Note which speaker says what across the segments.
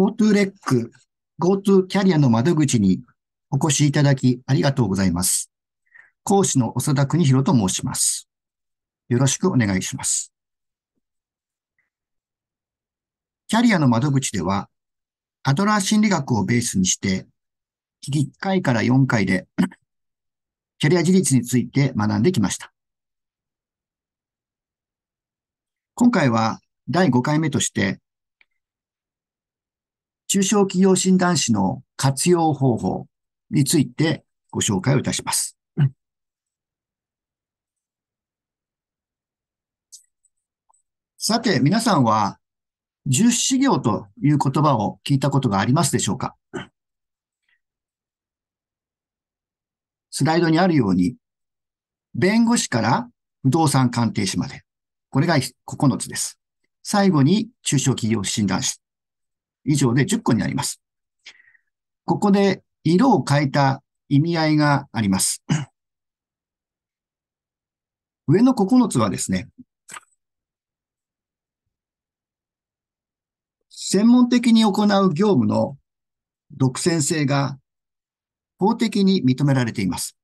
Speaker 1: GoTo レック、GoTo キャリアの窓口にお越しいただきありがとうございます。講師の長田邦弘と申します。よろしくお願いします。キャリアの窓口では、アドラー心理学をベースにして、1回から4回で、キャリア自立について学んできました。今回は第5回目として、中小企業診断士の活用方法についてご紹介をいたします。さて、皆さんは、重視業という言葉を聞いたことがありますでしょうかスライドにあるように、弁護士から不動産鑑定士まで。これが9つです。最後に中小企業診断士。以上で10個になります。ここで色を変えた意味合いがあります。上の9つはですね、専門的に行う業務の独占性が法的に認められています。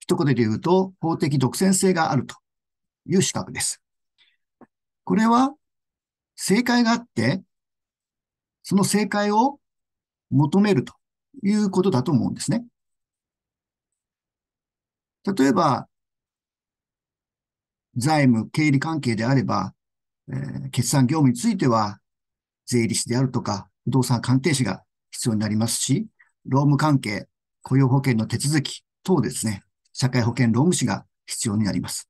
Speaker 1: 一言で言うと、法的独占性があるという資格です。これは正解があって、その正解を求めるということだと思うんですね。例えば、財務、経理関係であれば、えー、決算業務については、税理士であるとか、不動産鑑定士が必要になりますし、労務関係、雇用保険の手続き等ですね、社会保険労務士が必要になります。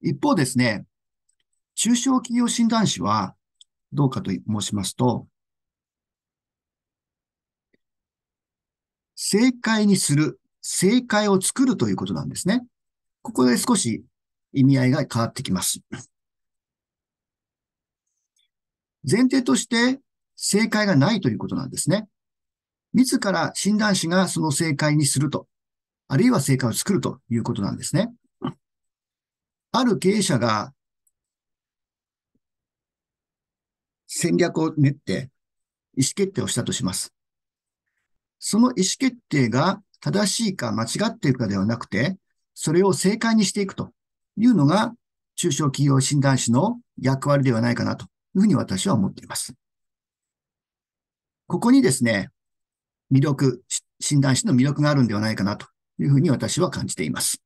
Speaker 1: 一方ですね、中小企業診断士はどうかと申しますと、正解にする、正解を作るということなんですね。ここで少し意味合いが変わってきます。前提として正解がないということなんですね。自ら診断士がその正解にすると、あるいは正解を作るということなんですね。ある経営者が戦略を練って意思決定をしたとします。その意思決定が正しいか間違っているかではなくて、それを正解にしていくというのが中小企業診断士の役割ではないかなというふうに私は思っています。ここにですね、魅力、診断士の魅力があるんではないかなというふうに私は感じています。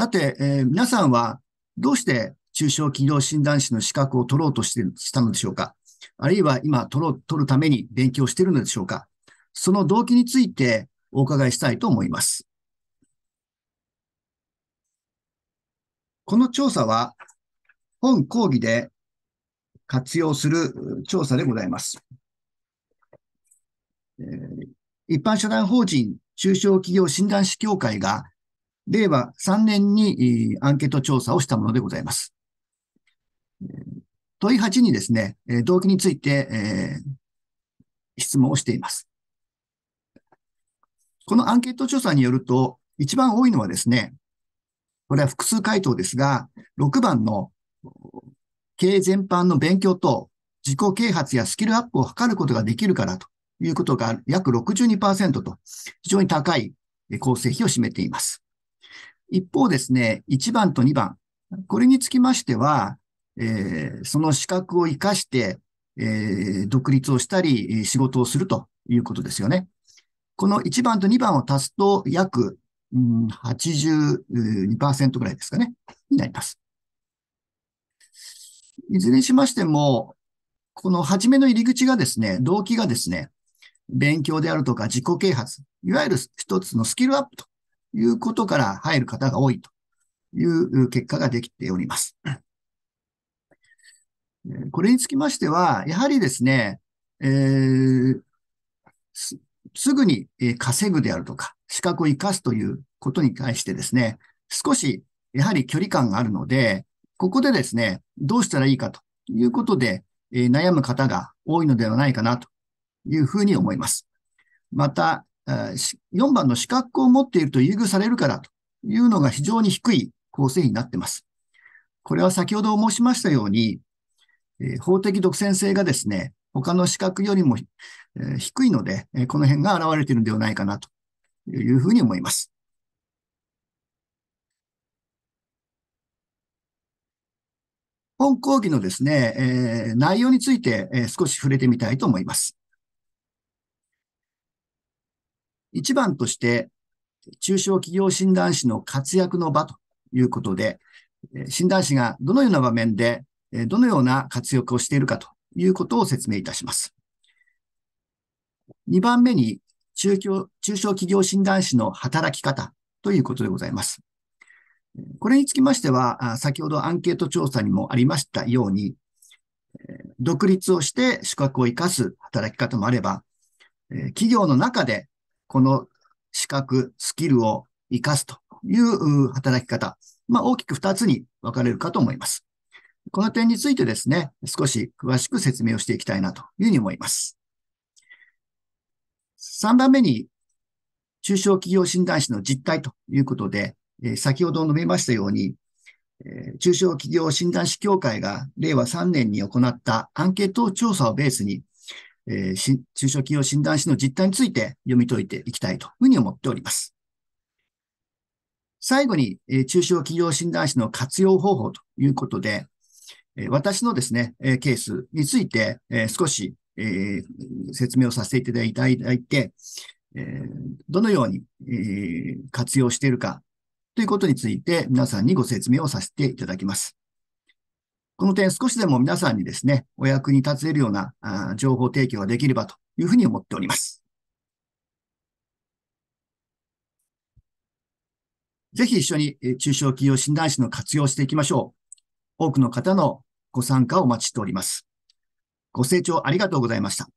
Speaker 1: さて、えー、皆さんはどうして中小企業診断士の資格を取ろうとしてしたのでしょうかあるいは今取ろう、取るために勉強しているのでしょうかその動機についてお伺いしたいと思います。この調査は本講義で活用する調査でございます。えー、一般社団法人中小企業診断士協会が令和3年にアンケート調査をしたものでございます。問い8にですね、動機について、え質問をしています。このアンケート調査によると、一番多いのはですね、これは複数回答ですが、6番の経営全般の勉強と自己啓発やスキルアップを図ることができるからということが約62%と非常に高い構成比を占めています。一方ですね、1番と2番、これにつきましては、えー、その資格を活かして、えー、独立をしたり、仕事をするということですよね。この1番と2番を足すと約、うん、82%ぐらいですかね、になります。いずれにしましても、この初めの入り口がですね、動機がですね、勉強であるとか自己啓発、いわゆる一つのスキルアップということから入る方が多いという結果ができております。これにつきましては、やはりですね、えー、すぐに稼ぐであるとか、資格を活かすということに対してですね、少しやはり距離感があるので、ここでですね、どうしたらいいかということで、えー、悩む方が多いのではないかなというふうに思います。また、4番の資格を持っていると優遇されるからというのが非常に低い構成になっています。これは先ほど申しましたように、法的独占性がですね、他の資格よりも低いので、この辺が現れているのではないかなというふうに思います。本講義のですね、内容について少し触れてみたいと思います。一番として、中小企業診断士の活躍の場ということで、診断士がどのような場面で、どのような活躍をしているかということを説明いたします。二番目に中小、中小企業診断士の働き方ということでございます。これにつきましては、先ほどアンケート調査にもありましたように、独立をして資格を生かす働き方もあれば、企業の中でこの資格、スキルを活かすという働き方、まあ、大きく2つに分かれるかと思います。この点についてですね、少し詳しく説明をしていきたいなというふうに思います。3番目に、中小企業診断士の実態ということで、え先ほど述べましたように、え中小企業診断士協会が令和3年に行ったアンケート調査をベースに、えー、中小企業診断士の実態について読み解いていきたいというふうに思っております。最後に、えー、中小企業診断士の活用方法ということで、えー、私のですね、えー、ケースについて、えー、少し、えー、説明をさせていただいて、えー、どのように、えー、活用しているかということについて皆さんにご説明をさせていただきます。この点少しでも皆さんにですね、お役に立てるような情報提供ができればというふうに思っております。ぜひ一緒に中小企業診断士の活用していきましょう。多くの方のご参加をお待ちしております。ご清聴ありがとうございました。